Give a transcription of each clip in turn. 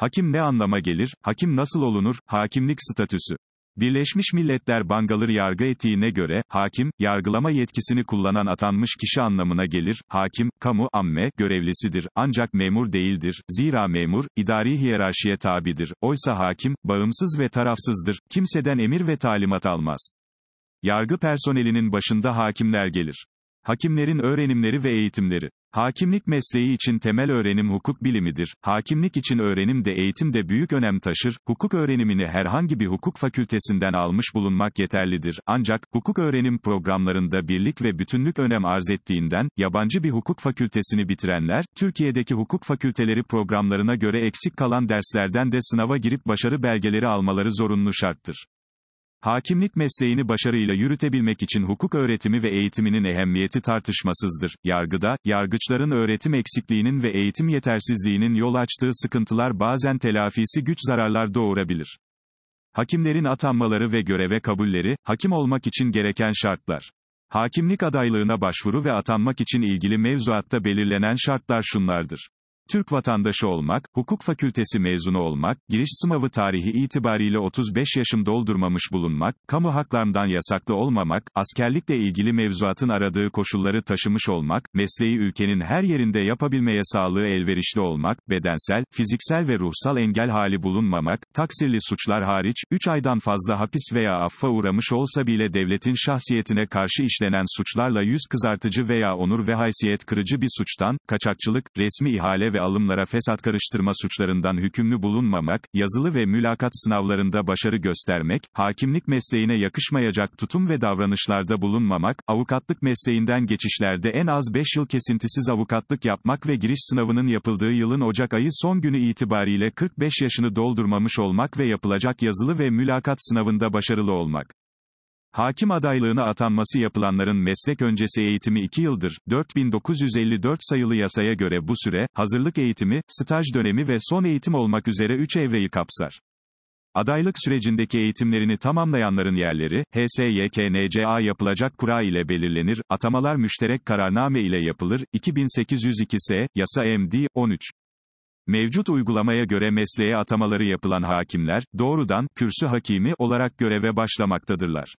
Hakim ne anlama gelir, hakim nasıl olunur, hakimlik statüsü. Birleşmiş Milletler bangaları yargı etiğine göre, hakim, yargılama yetkisini kullanan atanmış kişi anlamına gelir, hakim, kamu, amme, görevlisidir, ancak memur değildir, zira memur, idari hiyerarşiye tabidir, oysa hakim, bağımsız ve tarafsızdır, kimseden emir ve talimat almaz. Yargı personelinin başında hakimler gelir. Hakimlerin öğrenimleri ve eğitimleri Hakimlik mesleği için temel öğrenim hukuk bilimidir. Hakimlik için öğrenim de eğitim de büyük önem taşır. Hukuk öğrenimini herhangi bir hukuk fakültesinden almış bulunmak yeterlidir. Ancak hukuk öğrenim programlarında birlik ve bütünlük önem arz ettiğinden yabancı bir hukuk fakültesini bitirenler Türkiye'deki hukuk fakülteleri programlarına göre eksik kalan derslerden de sınava girip başarı belgeleri almaları zorunlu şarttır. Hakimlik mesleğini başarıyla yürütebilmek için hukuk öğretimi ve eğitiminin ehemmiyeti tartışmasızdır. Yargıda, yargıçların öğretim eksikliğinin ve eğitim yetersizliğinin yol açtığı sıkıntılar bazen telafisi güç zararlar doğurabilir. Hakimlerin atanmaları ve göreve kabulleri, hakim olmak için gereken şartlar. Hakimlik adaylığına başvuru ve atanmak için ilgili mevzuatta belirlenen şartlar şunlardır. Türk vatandaşı olmak, hukuk fakültesi mezunu olmak, giriş sınavı tarihi itibariyle 35 yaşım doldurmamış bulunmak, kamu haklarından yasaklı olmamak, askerlikle ilgili mevzuatın aradığı koşulları taşımış olmak, mesleği ülkenin her yerinde yapabilmeye sağlığı elverişli olmak, bedensel, fiziksel ve ruhsal engel hali bulunmamak, taksirli suçlar hariç, 3 aydan fazla hapis veya affa uğramış olsa bile devletin şahsiyetine karşı işlenen suçlarla yüz kızartıcı veya onur ve haysiyet kırıcı bir suçtan, kaçakçılık, resmi ihale ve alımlara fesat karıştırma suçlarından hükümlü bulunmamak, yazılı ve mülakat sınavlarında başarı göstermek, hakimlik mesleğine yakışmayacak tutum ve davranışlarda bulunmamak, avukatlık mesleğinden geçişlerde en az 5 yıl kesintisiz avukatlık yapmak ve giriş sınavının yapıldığı yılın Ocak ayı son günü itibariyle 45 yaşını doldurmamış olmak ve yapılacak yazılı ve mülakat sınavında başarılı olmak. Hakim adaylığına atanması yapılanların meslek öncesi eğitimi 2 yıldır, 4954 sayılı yasaya göre bu süre, hazırlık eğitimi, staj dönemi ve son eğitim olmak üzere 3 evreyi kapsar. Adaylık sürecindeki eğitimlerini tamamlayanların yerleri, HSYKNCA yapılacak kura ile belirlenir, atamalar müşterek kararname ile yapılır, 2802 S, Yasa MD, 13. Mevcut uygulamaya göre mesleğe atamaları yapılan hakimler, doğrudan, kürsü hakimi olarak göreve başlamaktadırlar.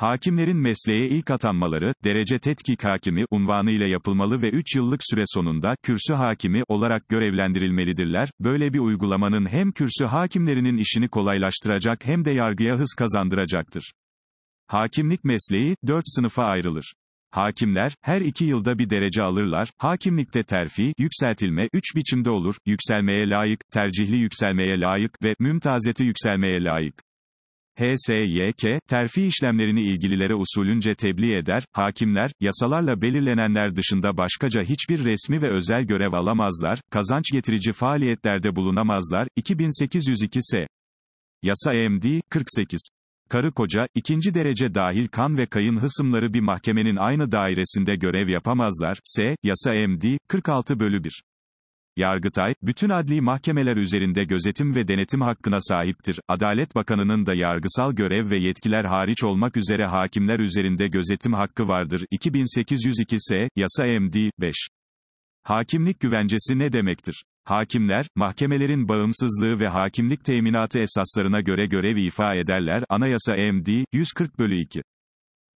Hakimlerin mesleğe ilk atanmaları, derece tetkik hakimi unvanı ile yapılmalı ve 3 yıllık süre sonunda, kürsü hakimi olarak görevlendirilmelidirler. Böyle bir uygulamanın hem kürsü hakimlerinin işini kolaylaştıracak hem de yargıya hız kazandıracaktır. Hakimlik mesleği, 4 sınıfa ayrılır. Hakimler, her iki yılda bir derece alırlar, hakimlikte terfi, yükseltilme, üç biçimde olur, yükselmeye layık, tercihli yükselmeye layık ve mümtazeti yükselmeye layık. HSYK, terfi işlemlerini ilgililere usulünce tebliğ eder, hakimler, yasalarla belirlenenler dışında başkaca hiçbir resmi ve özel görev alamazlar, kazanç getirici faaliyetlerde bulunamazlar, 2802 S. Yasa MD, 48. Karı koca, ikinci derece dahil kan ve kayın hısımları bir mahkemenin aynı dairesinde görev yapamazlar, S. Yasa MD, 46 bölü 1. Yargıtay, bütün adli mahkemeler üzerinde gözetim ve denetim hakkına sahiptir. Adalet Bakanı'nın da yargısal görev ve yetkiler hariç olmak üzere hakimler üzerinde gözetim hakkı vardır. 2802 S. Yasa MD. 5. Hakimlik güvencesi ne demektir? Hakimler, mahkemelerin bağımsızlığı ve hakimlik teminatı esaslarına göre görev ifa ederler. Anayasa MD, 140 bölü 2.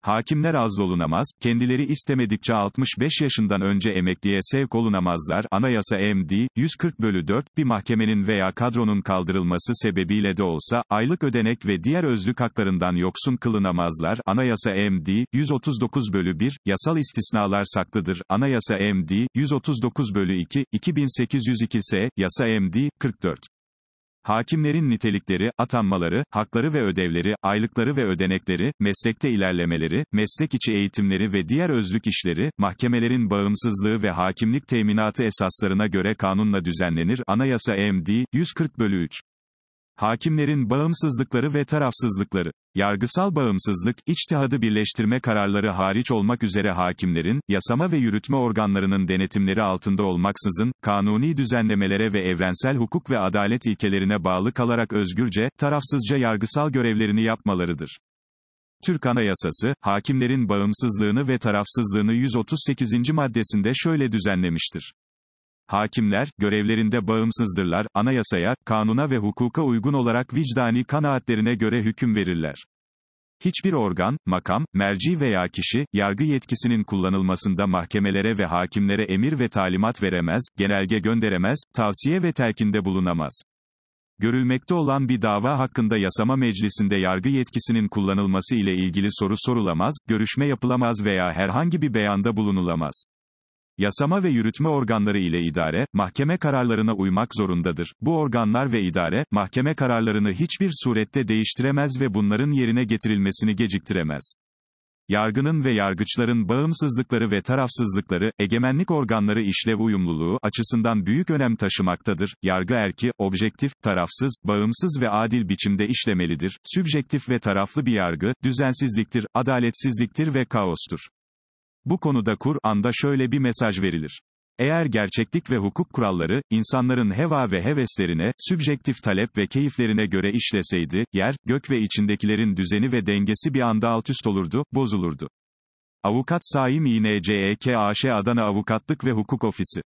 Hakimler azlolunamaz, kendileri istemedikçe 65 yaşından önce emekliye sevk olunamazlar. Anayasa MD, 140 bölü 4, bir mahkemenin veya kadronun kaldırılması sebebiyle de olsa, aylık ödenek ve diğer özlük haklarından yoksun kılınamazlar. Anayasa MD, 139 bölü 1, yasal istisnalar saklıdır. Anayasa MD, 139 bölü 2, 2802 S, Yasa MD, 44. Hakimlerin nitelikleri, atanmaları, hakları ve ödevleri, aylıkları ve ödenekleri, meslekte ilerlemeleri, meslek içi eğitimleri ve diğer özlük işleri, mahkemelerin bağımsızlığı ve hakimlik teminatı esaslarına göre kanunla düzenlenir. Anayasa MD 140 bölü 3. Hakimlerin bağımsızlıkları ve tarafsızlıkları. Yargısal bağımsızlık, içtihadı birleştirme kararları hariç olmak üzere hakimlerin, yasama ve yürütme organlarının denetimleri altında olmaksızın, kanuni düzenlemelere ve evrensel hukuk ve adalet ilkelerine bağlı kalarak özgürce, tarafsızca yargısal görevlerini yapmalarıdır. Türk Anayasası, hakimlerin bağımsızlığını ve tarafsızlığını 138. maddesinde şöyle düzenlemiştir. Hakimler, görevlerinde bağımsızdırlar, anayasaya, kanuna ve hukuka uygun olarak vicdani kanaatlerine göre hüküm verirler. Hiçbir organ, makam, merci veya kişi, yargı yetkisinin kullanılmasında mahkemelere ve hakimlere emir ve talimat veremez, genelge gönderemez, tavsiye ve telkinde bulunamaz. Görülmekte olan bir dava hakkında yasama meclisinde yargı yetkisinin kullanılması ile ilgili soru sorulamaz, görüşme yapılamaz veya herhangi bir beyanda bulunulamaz. Yasama ve yürütme organları ile idare, mahkeme kararlarına uymak zorundadır. Bu organlar ve idare, mahkeme kararlarını hiçbir surette değiştiremez ve bunların yerine getirilmesini geciktiremez. Yargının ve yargıçların bağımsızlıkları ve tarafsızlıkları, egemenlik organları işlev uyumluluğu açısından büyük önem taşımaktadır. Yargı erki, objektif, tarafsız, bağımsız ve adil biçimde işlemelidir. Sübjektif ve taraflı bir yargı, düzensizliktir, adaletsizliktir ve kaostur. Bu konuda Kur'an'da şöyle bir mesaj verilir. Eğer gerçeklik ve hukuk kuralları, insanların heva ve heveslerine, sübjektif talep ve keyiflerine göre işleseydi, yer, gök ve içindekilerin düzeni ve dengesi bir anda altüst olurdu, bozulurdu. Avukat Saim İNCEKAŞ Adana Avukatlık ve Hukuk Ofisi